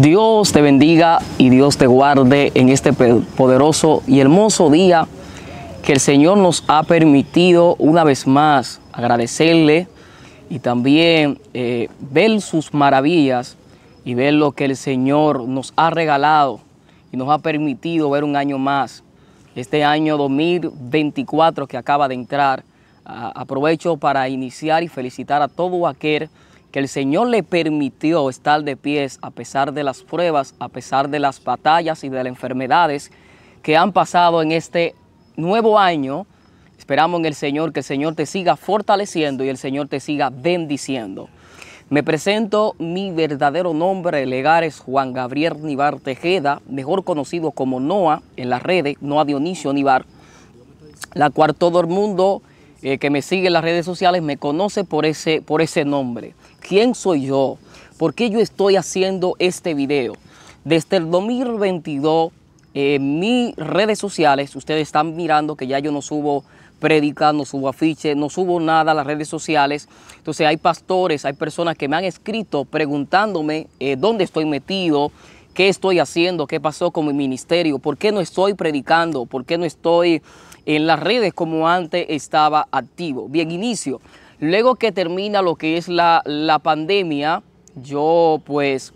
Dios te bendiga y Dios te guarde en este poderoso y hermoso día que el Señor nos ha permitido una vez más agradecerle y también eh, ver sus maravillas y ver lo que el Señor nos ha regalado y nos ha permitido ver un año más, este año 2024 que acaba de entrar. Aprovecho para iniciar y felicitar a todo aquel que el Señor le permitió estar de pies a pesar de las pruebas, a pesar de las batallas y de las enfermedades que han pasado en este nuevo año. Esperamos en el Señor que el Señor te siga fortaleciendo y el Señor te siga bendiciendo. Me presento, mi verdadero nombre legal es Juan Gabriel Nibar Tejeda, mejor conocido como Noah en las redes, Noah Dionisio Nibar, la cual todo el mundo eh, que me sigue en las redes sociales me conoce por ese, por ese nombre. ¿Quién soy yo? ¿Por qué yo estoy haciendo este video? Desde el 2022, en mis redes sociales, ustedes están mirando que ya yo no subo predicando, no subo afiche, no subo nada a las redes sociales. Entonces hay pastores, hay personas que me han escrito preguntándome eh, dónde estoy metido, qué estoy haciendo, qué pasó con mi ministerio, por qué no estoy predicando, por qué no estoy en las redes como antes estaba activo. Bien, inicio. Luego que termina lo que es la, pandemia, yo pues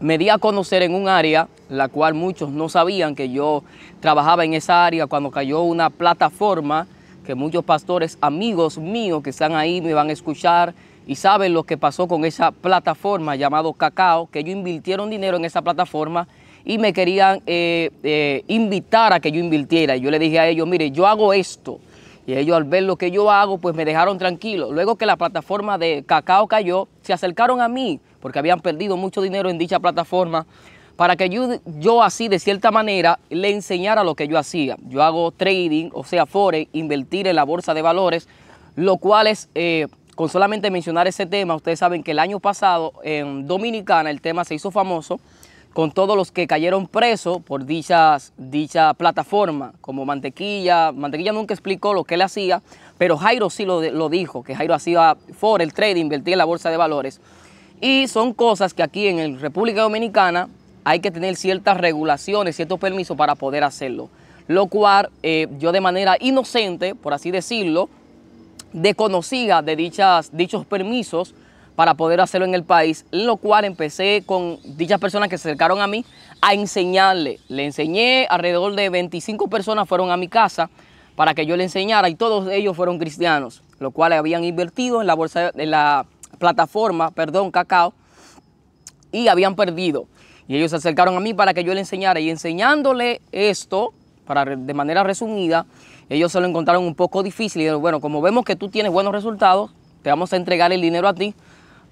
me di a conocer en un área, la cual muchos no sabían que yo trabajaba en esa área cuando cayó una plataforma que muchos pastores amigos míos que están ahí me van a escuchar y saben lo que pasó con esa plataforma llamado Cacao, que ellos invirtieron dinero en esa plataforma y me querían eh, eh, invitar a que yo invirtiera. yo le dije a ellos, mire, yo hago esto, y ellos al ver lo que yo hago, pues me dejaron tranquilo. Luego que la plataforma de cacao cayó, se acercaron a mí, porque habían perdido mucho dinero en dicha plataforma, para que yo, así, de cierta manera, le enseñara lo que yo hacía. Yo hago trading, o sea, forex, invertir en la bolsa de valores, lo cual es, eh, con solamente mencionar ese tema, ustedes saben que el año pasado en Dominicana el tema se hizo famoso con todos los que cayeron presos por dichas, dicha plataforma, como Mantequilla. Mantequilla nunca explicó lo que él hacía, pero Jairo sí lo, lo dijo, que Jairo hacía for el trading, invertía en la bolsa de valores. Y son cosas que aquí en República Dominicana hay que tener ciertas regulaciones, ciertos permisos para poder hacerlo. Lo cual eh, yo de manera inocente, por así decirlo, desconocía de dichas, dichos permisos, para poder hacerlo en el país, lo cual empecé con dichas personas que se acercaron a mí a enseñarle. Le enseñé, alrededor de 25 personas fueron a mi casa para que yo le enseñara y todos ellos fueron cristianos, lo cual habían invertido en la bolsa de la plataforma, perdón, Cacao y habían perdido. Y ellos se acercaron a mí para que yo le enseñara y enseñándole esto, para de manera resumida, ellos se lo encontraron un poco difícil y dijeron, bueno, como vemos que tú tienes buenos resultados, te vamos a entregar el dinero a ti,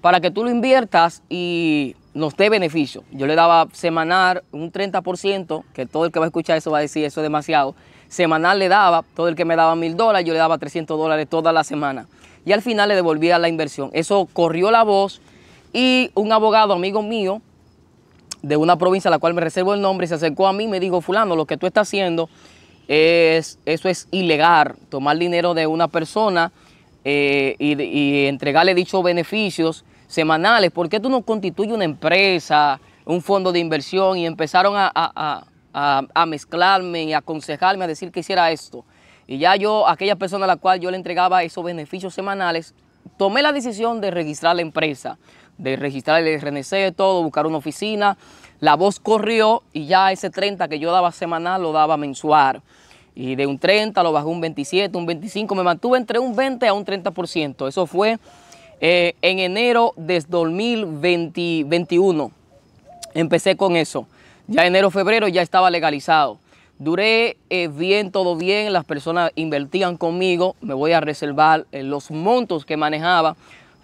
para que tú lo inviertas y nos dé beneficio. Yo le daba semanal un 30%, que todo el que va a escuchar eso va a decir eso es demasiado. Semanal le daba, todo el que me daba mil dólares, yo le daba 300 dólares toda la semana. Y al final le devolvía la inversión. Eso corrió la voz y un abogado, amigo mío, de una provincia a la cual me reservo el nombre, se acercó a mí y me dijo, fulano, lo que tú estás haciendo, es, eso es ilegal, tomar dinero de una persona eh, y, y entregarle dichos beneficios semanales, ¿por qué tú no constituyes una empresa, un fondo de inversión? Y empezaron a, mezclarme y a aconsejarme a decir que hiciera esto. Y ya yo, aquella persona a la cual yo le entregaba esos beneficios semanales, tomé la decisión de registrar la empresa, de registrar el RNC, todo, buscar una oficina. La voz corrió y ya ese 30 que yo daba semanal lo daba mensual. Y de un 30 lo bajé un 27, un 25, me mantuve entre un 20 a un 30%. Eso fue eh, en enero de 2021. Empecé con eso. Ya enero, febrero ya estaba legalizado. Duré eh, bien, todo bien, las personas invertían conmigo, me voy a reservar eh, los montos que manejaba,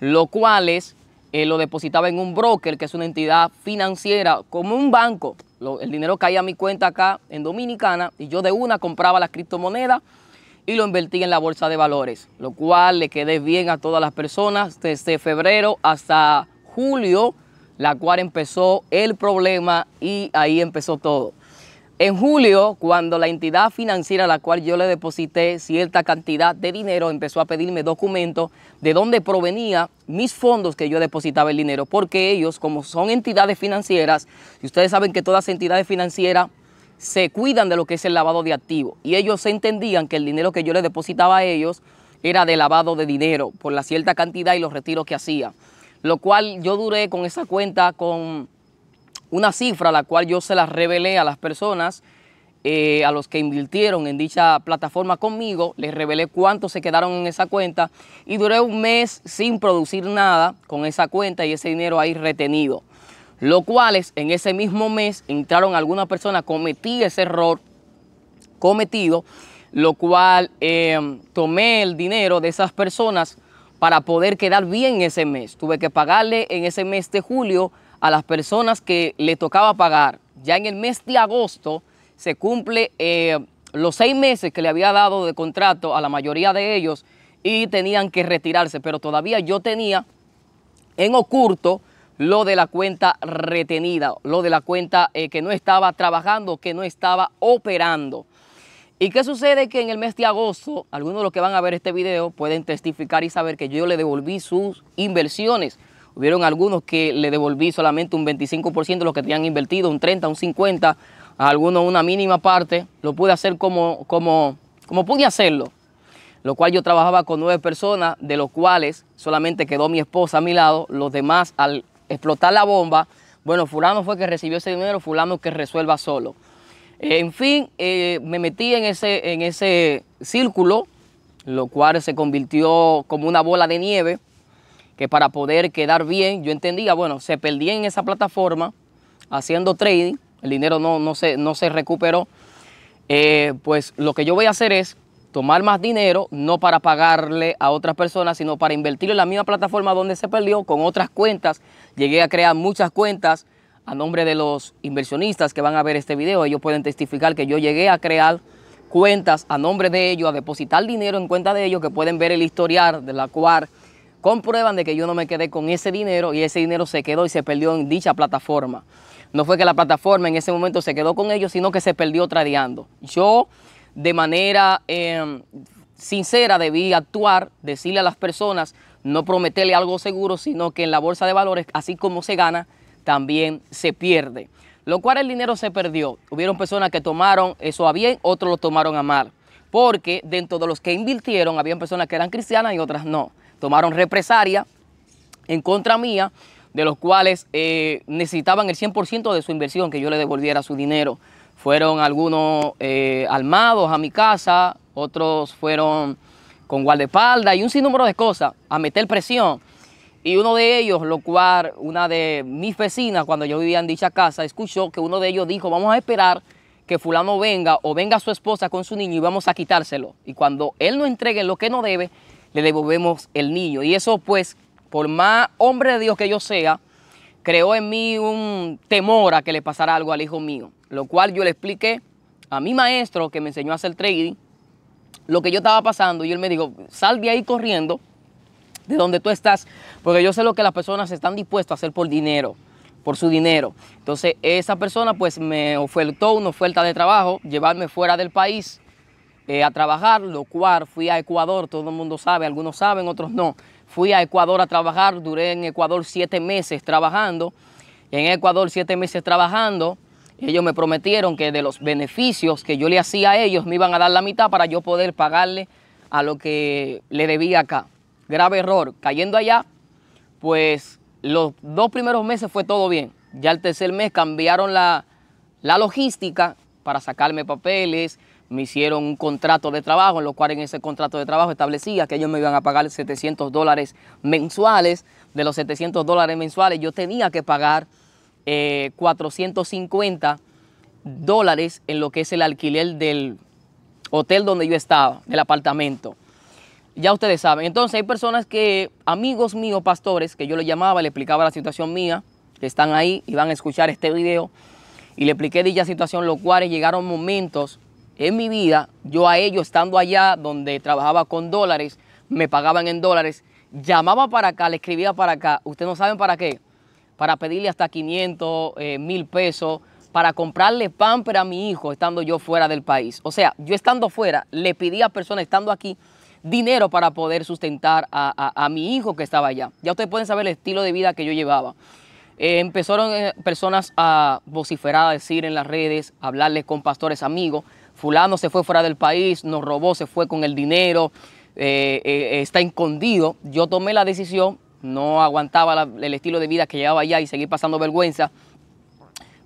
los cuales lo depositaba en un broker, que es una entidad financiera, como un banco. el dinero caía a mi cuenta acá en Dominicana y yo de una compraba las criptomonedas y lo invertí en la bolsa de valores, lo cual le quedé bien a todas las personas desde febrero hasta julio, la cual empezó el problema y ahí empezó todo. En julio, cuando la entidad financiera a la cual yo le deposité cierta cantidad de dinero empezó a pedirme documentos de dónde provenía mis fondos que yo depositaba el dinero, porque ellos, como son entidades financieras, y ustedes saben que todas entidades financieras se cuidan de lo que es el lavado de activos. Y ellos entendían que el dinero que yo les depositaba a ellos era de lavado de dinero por la cierta cantidad y los retiros que hacía. Lo cual yo duré con esa cuenta con una cifra, la cual yo se la revelé a las personas, eh, a los que invirtieron en dicha plataforma conmigo, les revelé cuánto se quedaron en esa cuenta y duré un mes sin producir nada con esa cuenta y ese dinero ahí retenido lo es, en ese mismo mes entraron algunas personas, cometí ese error cometido, lo cual em, tomé el dinero de esas personas para poder quedar bien ese mes. Tuve que pagarle en ese mes de julio a las personas que le tocaba pagar. Ya en el mes de agosto se cumple eh, los seis meses que le había dado de contrato a la mayoría de ellos y tenían que retirarse, pero todavía yo tenía en oculto lo de la cuenta retenida, lo de la cuenta eh, que no estaba trabajando, que no estaba operando. ¿Y qué sucede? Que en el mes de agosto, algunos de los que van a ver este video pueden testificar y saber que yo le devolví sus inversiones. Hubieron algunos que le devolví solamente un 25% de lo que tenían invertido, un 30, un 50, algunos una mínima parte. Lo pude hacer como, como, como pude hacerlo. Lo cual yo trabajaba con nueve personas, de los cuales solamente quedó mi esposa a mi lado. Los demás, al explotar la bomba, bueno, fulano fue que recibió ese dinero, fulano que resuelva solo. Eh, en fin, eh, me metí en ese, en ese círculo, lo cual se convirtió como una bola de nieve, que para poder quedar bien, yo entendía, bueno, se perdí en esa plataforma haciendo trading, el dinero no, no, se, no se recuperó, eh, pues lo que yo voy a hacer es tomar más dinero, no para pagarle a otras personas, sino para invertirlo en la misma plataforma donde se perdió, con otras cuentas Llegué a crear muchas cuentas a nombre de los inversionistas que van a ver este video. Ellos pueden testificar que yo llegué a crear cuentas a nombre de ellos, a depositar dinero en cuenta de ellos, que pueden ver el historial de la cual comprueban de que yo no me quedé con ese dinero y ese dinero se quedó y se perdió en dicha plataforma. No fue que la plataforma en ese momento se quedó con ellos, sino que se perdió tradeando. Yo de manera em, sincera debí actuar, decirle a las personas no prometerle algo seguro, sino que en la bolsa de valores, así como se gana, también se pierde. Lo cual el dinero se perdió. Hubieron personas que tomaron eso a bien, otros lo tomaron a mal. Porque dentro de los que invirtieron, habían personas que eran cristianas y otras no. Tomaron represalia en contra mía, de los cuales eh, necesitaban el 100% de su inversión, que yo le devolviera su dinero. Fueron algunos eh, armados a mi casa, otros fueron con guardaespaldas y un sinnúmero de cosas a meter presión. Y uno de ellos, lo cual una de mis vecinas, cuando yo vivía en dicha casa, escuchó que uno de ellos dijo, vamos a esperar que fulano venga o venga su esposa con su niño y vamos a quitárselo. Y cuando él no entregue lo que no debe, le devolvemos el niño. Y eso pues, por más hombre de Dios que yo sea, creó en mí un temor a que le pasara algo al hijo mío. Lo cual yo le expliqué a mi maestro que me enseñó a hacer trading lo que yo estaba pasando y él me dijo, sal de ahí corriendo de donde tú estás, porque yo sé lo que las personas están dispuestas a hacer por dinero, por su dinero. Entonces esa persona pues me ofertó una oferta de trabajo, llevarme fuera del país eh, a trabajar, lo cual fui a Ecuador, todo el mundo sabe, algunos saben, otros no. Fui a Ecuador a trabajar, duré en Ecuador siete meses trabajando, en Ecuador siete meses trabajando ellos me prometieron que de los beneficios que yo le hacía a ellos me iban a dar la mitad para yo poder pagarle a lo que le debía acá. Grave error. Cayendo allá, pues los dos primeros meses fue todo bien. Ya el tercer mes cambiaron la, la logística para sacarme papeles, me hicieron un contrato de trabajo, en lo cual en ese contrato de trabajo establecía que ellos me iban a pagar 700 dólares mensuales. De los 700 dólares mensuales yo tenía que pagar 450 eh, dólares en lo que es el alquiler del hotel donde yo estaba, del apartamento. Ya ustedes saben. Entonces hay personas que, amigos míos, pastores, que yo le llamaba, le explicaba la situación mía, que están ahí y van a escuchar este video, y le expliqué dicha situación, los cuales llegaron momentos en mi vida, yo a ellos estando allá donde trabajaba con dólares, me pagaban en dólares, llamaba para acá, le escribía para acá, ustedes no saben para qué, para pedirle hasta 500 eh, mil pesos para comprarle pamper a mi hijo estando yo fuera del país. O sea, yo estando fuera, le pedí a personas estando aquí dinero para poder sustentar a, mi hijo que estaba allá. Ya ustedes pueden saber el estilo de vida que yo llevaba. Eh, empezaron eh, personas a vociferar, a decir en las redes, a hablarles con pastores amigos, fulano se fue fuera del país, nos robó, se fue con el dinero, está escondido. Yo tomé la decisión no aguantaba el estilo de vida que llevaba allá y seguir pasando vergüenza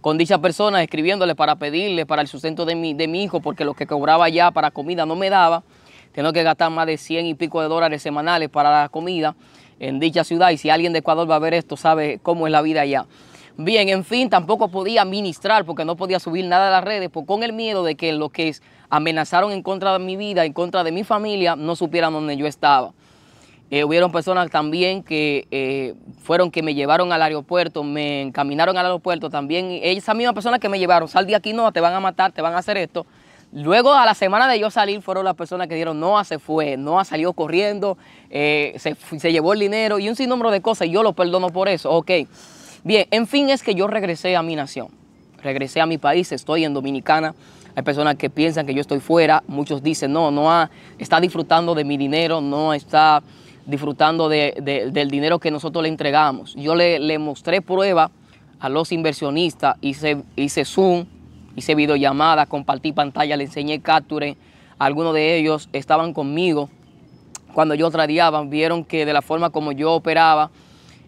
con dichas personas, escribiéndole para pedirle para el sustento de mi, de mi hijo, porque lo que cobraba allá para comida no me daba. Tengo que gastar más de 100 y pico de dólares semanales para la comida en dicha ciudad. Y si alguien de Ecuador va a ver esto, sabe cómo es la vida allá. Bien, en fin, tampoco podía ministrar porque no podía subir nada a las redes por, con el miedo de que los que amenazaron en contra de mi vida, en contra de mi familia, no supieran dónde yo estaba. Eh, hubieron personas también que eh, fueron que me llevaron al aeropuerto, me encaminaron al aeropuerto también. Esas mismas personas que me llevaron, sal de aquí, no, te van a matar, te van a hacer esto. Luego, a la semana de yo salir, fueron las personas que dijeron, no, ah, se fue, Noah salió corriendo, eh, se, llevó el dinero y un sinnúmero de cosas. yo lo perdono por eso, ok. Bien, en fin, es que yo regresé a mi nación, regresé a mi país, estoy en Dominicana. Hay personas que piensan que yo estoy fuera, muchos dicen, no, no ah, está disfrutando de mi dinero, no está disfrutando de, del dinero que nosotros le entregamos. Yo le, mostré prueba a los inversionistas, hice, hice Zoom, hice videollamadas, compartí pantalla, le enseñé capture. Algunos de ellos estaban conmigo cuando yo tradeaba, vieron que de la forma como yo operaba,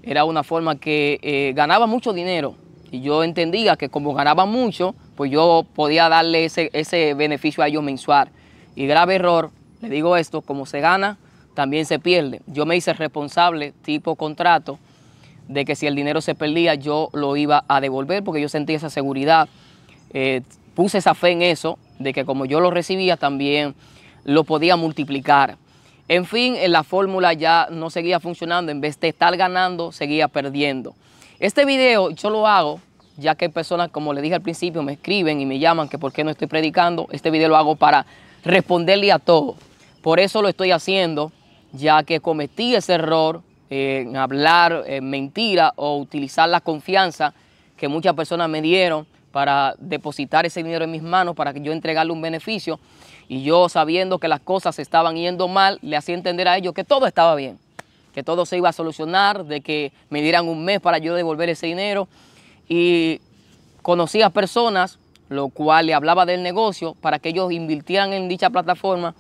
era una forma que eh, ganaba mucho dinero. Y yo entendía que como ganaba mucho, pues yo podía darle ese, ese beneficio a ellos mensual. Y grave error, le digo esto, como se gana, también se pierde. Yo me hice responsable, tipo contrato, de que si el dinero se perdía yo lo iba a devolver porque yo sentía esa seguridad, eh, puse esa fe en eso, de que como yo lo recibía también lo podía multiplicar. En fin, eh, la fórmula ya no seguía funcionando, en vez de estar ganando, seguía perdiendo. Este video yo lo hago ya que personas, como le dije al principio, me escriben y me llaman que por qué no estoy predicando. Este video lo hago para responderle a todo. Por eso lo estoy haciendo ya que cometí ese error en hablar mentiras mentira o utilizar la confianza que muchas personas me dieron para depositar ese dinero en mis manos para que yo entregarle un beneficio y yo sabiendo que las cosas estaban yendo mal, le hacía entender a ellos que todo estaba bien, que todo se iba a solucionar, de que me dieran un mes para yo devolver ese dinero y conocí a personas, lo cual le hablaba del negocio para que ellos invirtieran en dicha plataforma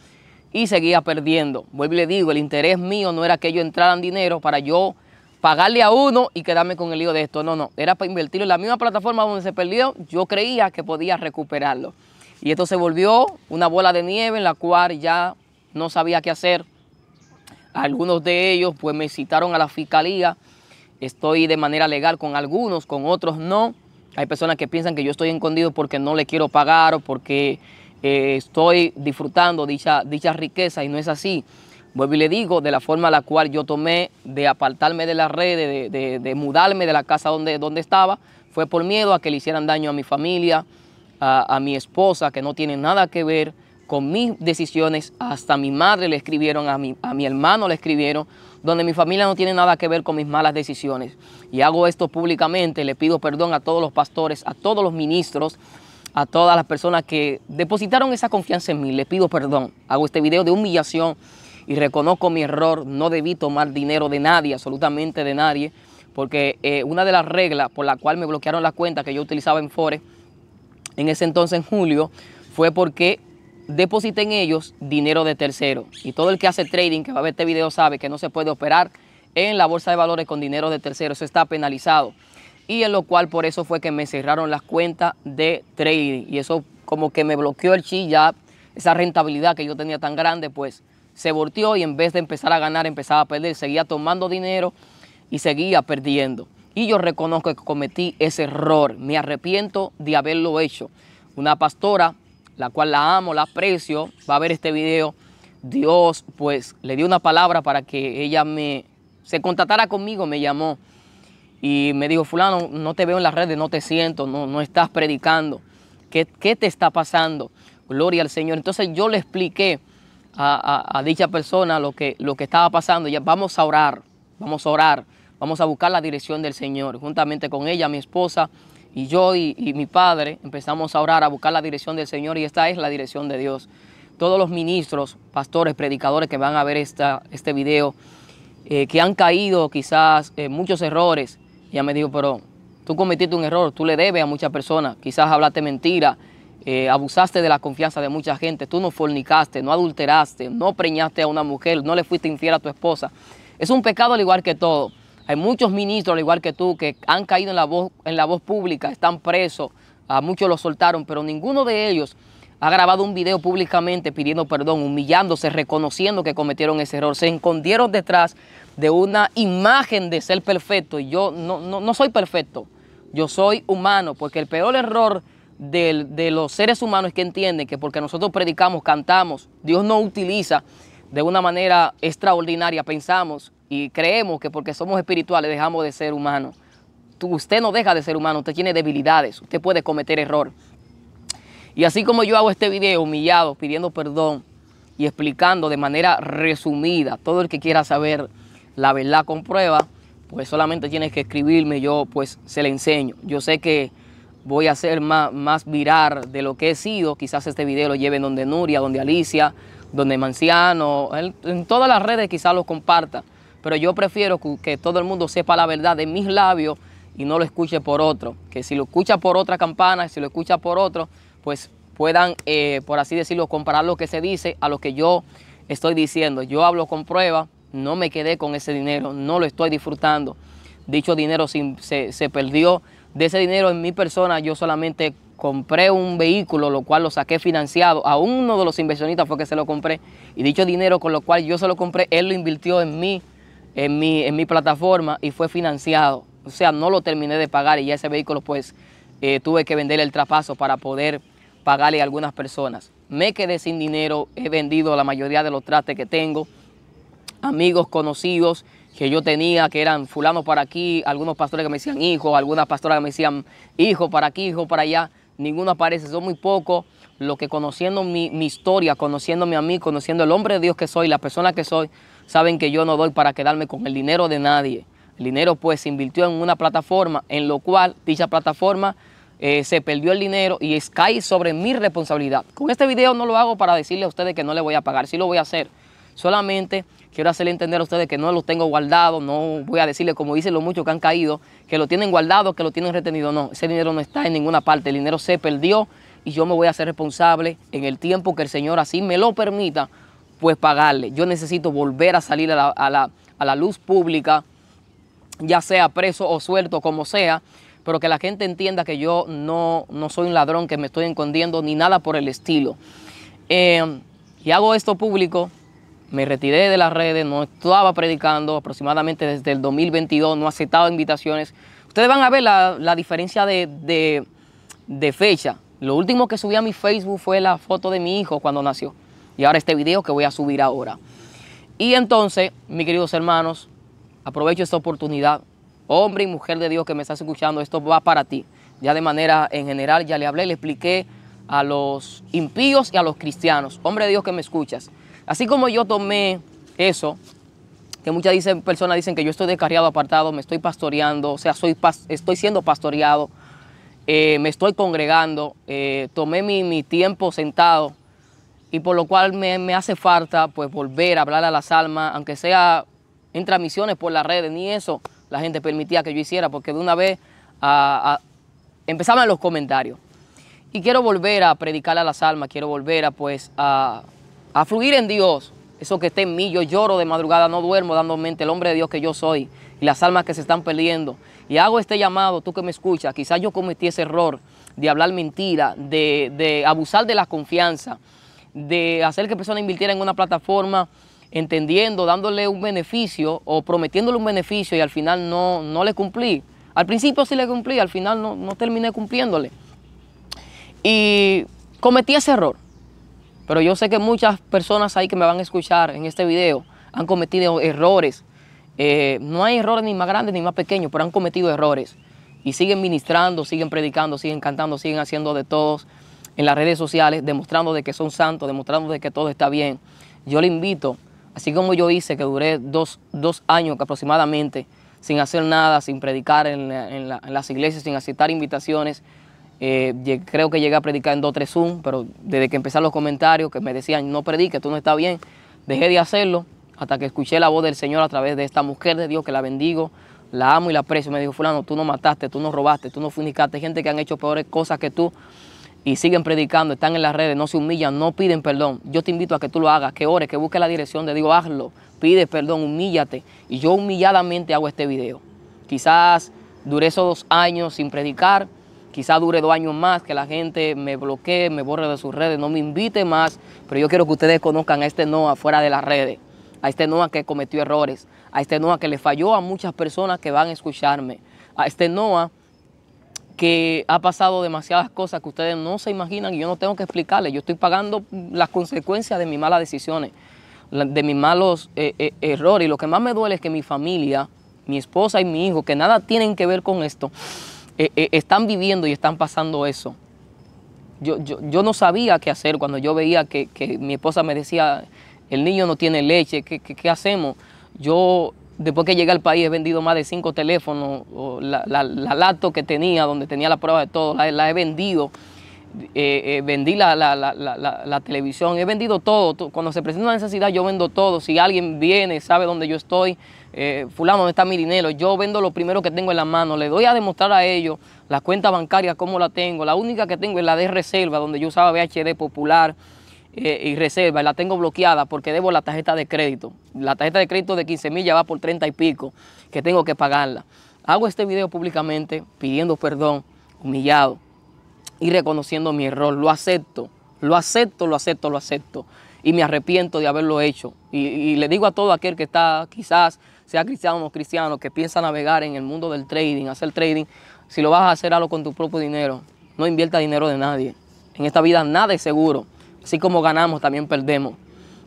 y seguía perdiendo. Vuelvo y le digo, el interés mío no era que ellos entraran dinero para yo pagarle a uno y quedarme con el lío de esto. No, no, era para invertirlo en la misma plataforma donde se perdió. Yo creía que podía recuperarlo. Y esto se volvió una bola de nieve en la cual ya no sabía qué hacer. Algunos de ellos pues me citaron a la fiscalía. Estoy de manera legal con algunos, con otros no. Hay personas que piensan que yo estoy escondido porque no le quiero pagar o porque estoy disfrutando dicha, dicha riqueza y no es así. Vuelvo y le digo, de la forma la cual yo tomé de apartarme de las redes, de, mudarme de la casa donde, donde estaba, fue por miedo a que le hicieran daño a mi familia, a, mi esposa, que no tiene nada que ver con mis decisiones, hasta mi madre le escribieron, a mi, a mi hermano le escribieron, donde mi familia no tiene nada que ver con mis malas decisiones. Y hago esto públicamente, le pido perdón a todos los pastores, a todos los ministros, a todas las personas que depositaron esa confianza en mí. Les pido perdón. Hago este video de humillación y reconozco mi error. No debí tomar dinero de nadie, absolutamente de nadie, porque eh, una de las reglas por la cual me bloquearon la cuenta que yo utilizaba en Forex en ese entonces, en julio, fue porque deposité en ellos dinero de tercero Y todo el que hace trading, que va a ver este video, sabe que no se puede operar en la bolsa de valores con dinero de terceros. Eso está penalizado y en lo cual por eso fue que me cerraron las cuentas de trading y eso como que me bloqueó el chi ya esa rentabilidad que yo tenía tan grande pues se volteó y en vez de empezar a ganar empezaba a perder, seguía tomando dinero y seguía perdiendo. Y yo reconozco que cometí ese error, me arrepiento de haberlo hecho. Una pastora, la cual la amo, la aprecio, va a ver este video. Dios pues le dio una palabra para que ella me se contactara conmigo, me llamó y me dijo, fulano, no te veo en las redes, no te siento, no, no estás predicando. ¿Qué, te está pasando? Gloria al Señor. Entonces yo le expliqué a, dicha persona lo que, lo que estaba pasando. Ya vamos a orar, vamos a orar, vamos a buscar la dirección del Señor. Juntamente con ella, mi esposa y yo y, mi padre empezamos a orar, a buscar la dirección del Señor y esta es la dirección de Dios todos los ministros, pastores, predicadores que van a ver esta, este video, eh, que han caído quizás en muchos errores ya me dijo, pero tú cometiste un error, tú le debes a muchas personas, quizás hablaste mentira, eh, abusaste de la confianza de mucha gente, tú no fornicaste, no adulteraste, no preñaste a una mujer, no le fuiste infiel a tu esposa. Es un pecado al igual que todo. Hay muchos ministros, al igual que tú, que han caído en la voz, en la voz pública, están presos, a muchos los soltaron, pero ninguno de ellos ha grabado un video públicamente pidiendo perdón, humillándose, reconociendo que cometieron ese error. Se escondieron detrás de una imagen de ser perfecto. Y yo no, soy perfecto, yo soy humano, porque el peor error de, los seres humanos es que entienden que porque nosotros predicamos, cantamos, Dios nos utiliza de una manera extraordinaria, pensamos y creemos que porque somos espirituales dejamos de ser humanos. usted no deja de ser humano, usted tiene debilidades, usted puede cometer error. Y así como yo hago este video humillado, pidiendo perdón y explicando de manera resumida, todo el que quiera saber la verdad con prueba, pues solamente tienes que escribirme, yo pues se le enseño. Yo sé que voy a ser más, más viral de lo que he sido, quizás este video lo lleven donde Nuria, donde Alicia, donde Manciano, en todas las redes quizás lo comparta, pero yo prefiero que todo el mundo sepa la verdad de mis labios y no lo escuche por otro, que si lo escucha por otra campana, si lo escucha por otro, pues puedan, eh, por así decirlo, comparar lo que se dice a lo que yo estoy diciendo. Yo hablo con prueba, no me quedé con ese dinero, no lo estoy disfrutando. Dicho dinero se, perdió. De ese dinero en mi persona yo solamente compré un vehículo, lo cual lo saqué financiado. A uno de los inversionistas fue que se lo compré. Y dicho dinero con lo cual yo se lo compré, él lo invirtió en mí, en mi, en mi plataforma y fue financiado. O sea, no lo terminé de pagar y ya ese vehículo pues eh, tuve que vender el traspaso para poder pagarle a algunas personas. Me quedé sin dinero, he vendido la mayoría de los trastes que tengo, amigos conocidos que yo tenía, que eran fulanos para aquí, algunos pastores que me decían hijo, algunas pastoras que me decían hijo para aquí, hijo para allá, ninguno aparece, son muy pocos los que conociendo mi, historia, conociendo a mí, conociendo el hombre de Dios que soy, la persona que soy, saben que yo no doy para quedarme con el dinero de nadie. El dinero pues se invirtió en una plataforma en lo cual dicha plataforma eh, se perdió el dinero y es, cae sobre mi responsabilidad. Con este video no lo hago para decirle a ustedes que no le voy a pagar, sí lo voy a hacer. Solamente quiero hacerle entender a ustedes que no lo tengo guardado, no voy a decirle como dicen los muchos que han caído, que lo tienen guardado, que lo tienen retenido. No, ese dinero no está en ninguna parte, el dinero se perdió y yo me voy a hacer responsable en el tiempo que el Señor así me lo permita, pues pagarle. Yo necesito volver a salir a la, a la luz pública ya sea preso o suelto, como sea, pero que la gente entienda que yo no, no soy un ladrón, que me estoy escondiendo ni nada por el estilo. Eh, y hago esto público, me retiré de las redes, no estaba predicando aproximadamente desde el 2022, no aceptado invitaciones. Ustedes van a ver la, diferencia de, de fecha. Lo último que subí a mi Facebook fue la foto de mi hijo cuando nació. Y ahora este video que voy a subir ahora. Y entonces, mis queridos hermanos, Aprovecho esta oportunidad. Hombre y mujer de Dios que me estás escuchando, esto va para ti. Ya de manera en general, ya le hablé, le expliqué a los impíos y a los cristianos. Hombre de Dios que me escuchas. Así como yo tomé eso, que muchas personas dicen que yo estoy descarriado, apartado, me estoy pastoreando, o sea, estoy siendo pastoreado, eh, me estoy congregando, eh, tomé mi, tiempo sentado y por lo cual me, me hace falta pues volver a hablar a las almas, aunque sea en transmisiones por las redes, ni eso la gente permitía que yo hiciera, porque de una vez empezaban los comentarios. Y quiero volver a predicar a las almas, quiero volver a, pues, a, fluir en Dios, eso que esté en mí. Yo lloro de madrugada, no duermo dando mente el hombre de Dios que yo soy y las almas que se están perdiendo. Y hago este llamado, tú que me escuchas, quizás yo cometí ese error de hablar mentira, de, de abusar de la confianza, de hacer que personas invirtieran en una plataforma entendiendo, dándole un beneficio o prometiéndole un beneficio y al final no, no le cumplí. Al principio sí le cumplí, al final no, no terminé cumpliéndole. Y cometí ese error. Pero yo sé que muchas personas ahí que me van a escuchar en este video han cometido errores. Eh, no hay errores ni más grandes ni más pequeños, pero han cometido errores. Y siguen ministrando, siguen predicando, siguen cantando, siguen haciendo de todos en las redes sociales, demostrando de que son santos, demostrando de que todo está bien. Yo le invito Así como yo hice, que duré dos, años aproximadamente sin hacer nada, sin predicar en, las iglesias, sin aceptar invitaciones. Eh, creo que llegué a predicar en 2-3 pero desde que empezaron los comentarios que me decían, no predique, tú no estás bien, dejé de hacerlo hasta que escuché la voz del Señor a través de esta mujer de Dios que la bendigo, la amo y la aprecio. Me dijo, fulano, tú no mataste, tú no robaste, tú no funicaste, gente que han hecho peores cosas que tú y siguen predicando, están en las redes, no se humillan, no piden perdón, yo te invito a que tú lo hagas, que ores, que busques la dirección de Dios, hazlo, pide perdón, humíllate. Y yo humilladamente hago este video. Quizás dure esos dos años sin predicar, quizás dure dos años más, que la gente me bloquee, me borre de sus redes, no me invite más, pero yo quiero que ustedes conozcan a este Noah fuera de las redes, a este Noah que cometió errores, a este Noah que le falló a muchas personas que van a escucharme, a este Noah que ha pasado demasiadas cosas que ustedes no se imaginan y yo no tengo que explicarles. Yo estoy pagando las consecuencias de mis malas decisiones, de mis malos eh, eh, errores. Y lo que más me duele es que mi familia, mi esposa y mi hijo, que nada tienen que ver con esto, eh, están viviendo y están pasando eso. Yo, no sabía qué hacer cuando yo veía que, mi esposa me decía, el niño no tiene leche, qué hacemos? Yo después que llegué al país he vendido más de cinco teléfonos, la, la, laptop que tenía, donde tenía la prueba de todo, la, he vendido. Eh, eh, vendí la, televisión, he vendido todo. Cuando se presenta una necesidad, yo vendo todo. Si alguien viene, sabe dónde yo estoy, eh, fulano, ¿dónde está mi dinero? Yo vendo lo primero que tengo en la mano. Le doy a demostrar a ellos la cuenta bancaria, cómo la tengo. La única que tengo es la de reserva, donde yo usaba VHD popular. Eh, y reserva, la tengo bloqueada porque debo la tarjeta de crédito. La tarjeta de crédito de 15 mil ya va por 30 y pico, que tengo que pagarla. Hago este video públicamente pidiendo perdón, humillado y reconociendo mi error. Lo acepto, lo acepto, lo acepto, lo acepto. Y me arrepiento de haberlo hecho. Y, le digo a todo aquel que está, quizás sea cristiano o no cristiano, que piensa navegar en el mundo del trading, hacer trading, si lo vas a hacer, hazlo con tu propio dinero. No invierta dinero de nadie. En esta vida nada es seguro. Así como ganamos, también perdemos.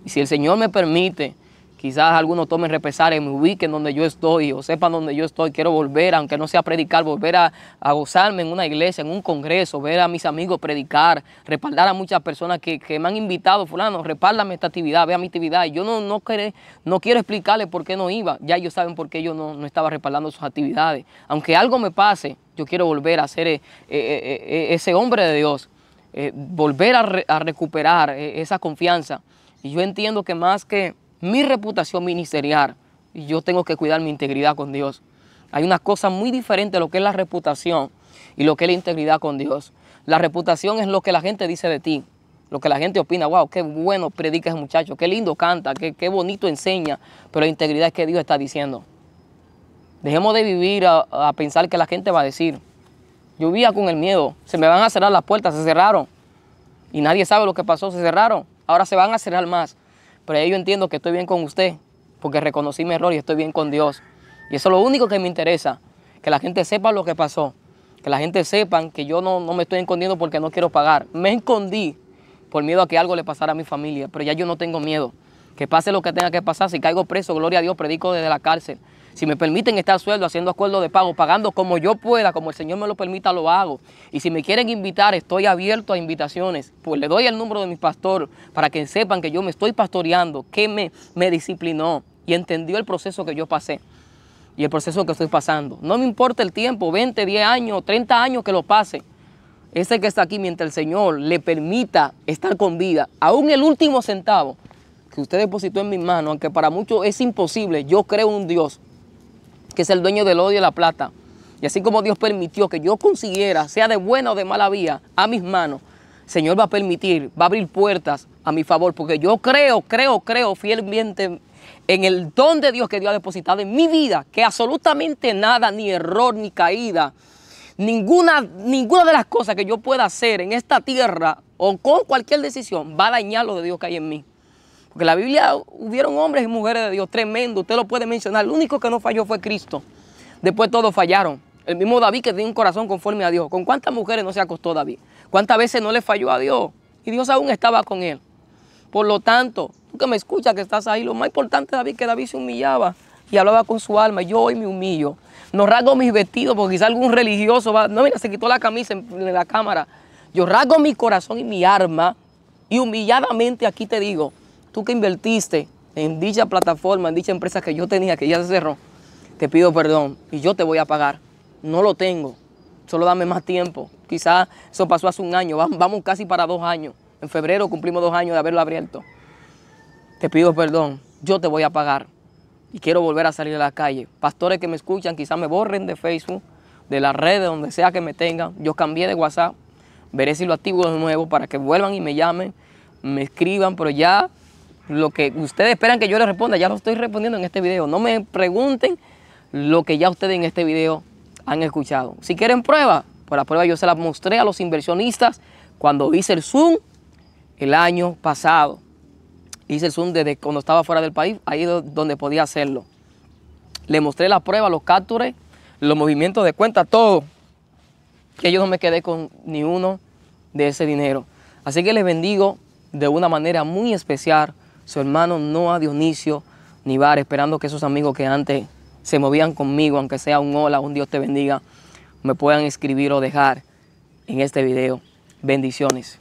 Y si el Señor me permite, quizás algunos tomen repesar me ubiquen donde yo estoy o sepan donde yo estoy, quiero volver, aunque no sea predicar, volver a, gozarme en una iglesia, en un congreso, ver a mis amigos predicar, respaldar a muchas personas que, me han invitado, fulano, respáldame esta actividad, vea mi actividad. yo no, no, no quiero explicarles por qué no iba, ya ellos saben por qué yo no, estaba respaldando sus actividades. Aunque algo me pase, yo quiero volver a ser eh, eh, eh, ese hombre de Dios eh, volver a, recuperar eh, esa confianza. Y yo entiendo que más que mi reputación ministerial, yo tengo que cuidar mi integridad con Dios. Hay una cosa muy diferente a lo que es la reputación y lo que es la integridad con Dios. La reputación es lo que la gente dice de ti, lo que la gente opina, wow, qué bueno predica ese muchacho, qué lindo canta, qué, bonito enseña, pero la integridad es que Dios está diciendo. Dejemos de vivir a pensar que la gente va a decir. Yo con el miedo. Se me van a cerrar las puertas, se cerraron. Y nadie sabe lo que pasó, se cerraron. Ahora se van a cerrar más. Pero yo entiendo que estoy bien con usted, porque reconocí mi error y estoy bien con Dios. Y eso es lo único que me interesa, que la gente sepa lo que pasó. Que la gente sepa que yo no, no me estoy escondiendo porque no quiero pagar. Me escondí por miedo a que algo le pasara a mi familia, pero ya yo no tengo miedo. Que pase lo que tenga que pasar, si caigo preso, gloria a Dios, predico desde la cárcel. Si me permiten estar sueldo haciendo acuerdos de pago, pagando como yo pueda, como el Señor me lo permita, lo hago. Y si me quieren invitar, estoy abierto a invitaciones. Pues le doy el número de mi pastor para que sepan que yo me estoy pastoreando, que me, me disciplinó y entendió el proceso que yo pasé y el proceso que estoy pasando. No me importa el tiempo, 20, 10 años, 30 años que lo pase. Ese que está aquí, mientras el Señor le permita estar con vida, aún el último centavo que usted depositó en mis manos, aunque para muchos es imposible, yo creo en un Dios que es el dueño del odio y la plata. Y así como Dios permitió que yo consiguiera, sea de buena o de mala vía, a mis manos, Señor va a permitir, va a abrir puertas a mi favor, porque yo creo, creo, creo fielmente en el don de Dios que Dios ha depositado en mi vida, que absolutamente nada, ni error, ni caída, ninguna, ninguna de las cosas que yo pueda hacer en esta tierra o con cualquier decisión va a dañar lo de Dios que hay en mí. Porque en la Biblia hubieron hombres y mujeres de Dios tremendo, usted lo puede mencionar. Lo único que no falló fue Cristo. Después todos fallaron. El mismo David que tenía un corazón conforme a Dios. ¿Con cuántas mujeres no se acostó David? ¿Cuántas veces no le falló a Dios? Y Dios aún estaba con él. Por lo tanto, tú que me escuchas que estás ahí, lo más importante David que David se humillaba y hablaba con su alma. Yo hoy me humillo. No rasgo mis vestidos porque quizá algún religioso va. No, mira, se quitó la camisa en, en la cámara. Yo rasgo mi corazón y mi arma y humilladamente aquí te digo, tú que invertiste en dicha plataforma, en dicha empresa que yo tenía, que ya se cerró, te pido perdón y yo te voy a pagar. No lo tengo, solo dame más tiempo. Quizás eso pasó hace un año, vamos casi para dos años. En febrero cumplimos dos años de haberlo abierto. Te pido perdón, yo te voy a pagar y quiero volver a salir a la calle. Pastores que me escuchan, quizás me borren de Facebook, de las redes, donde sea que me tengan. Yo cambié de WhatsApp, veré si lo activo de nuevo para que vuelvan y me llamen, me escriban, pero ya lo que ustedes esperan que yo les responda, ya lo estoy respondiendo en este video. No me pregunten lo que ya ustedes en este video han escuchado. Si quieren prueba, pues la prueba yo se la mostré a los inversionistas cuando hice el Zoom el año pasado. Hice el Zoom desde cuando estaba fuera del país, ahí donde podía hacerlo. Le mostré la prueba, los captures, los movimientos de cuenta, todo. Que yo no me quedé con ni uno de ese dinero. Así que les bendigo de una manera muy especial su hermano no a Dionisio ni Bar, esperando que esos amigos que antes se movían conmigo, aunque sea un hola, un Dios te bendiga, me puedan escribir o dejar en este video. Bendiciones.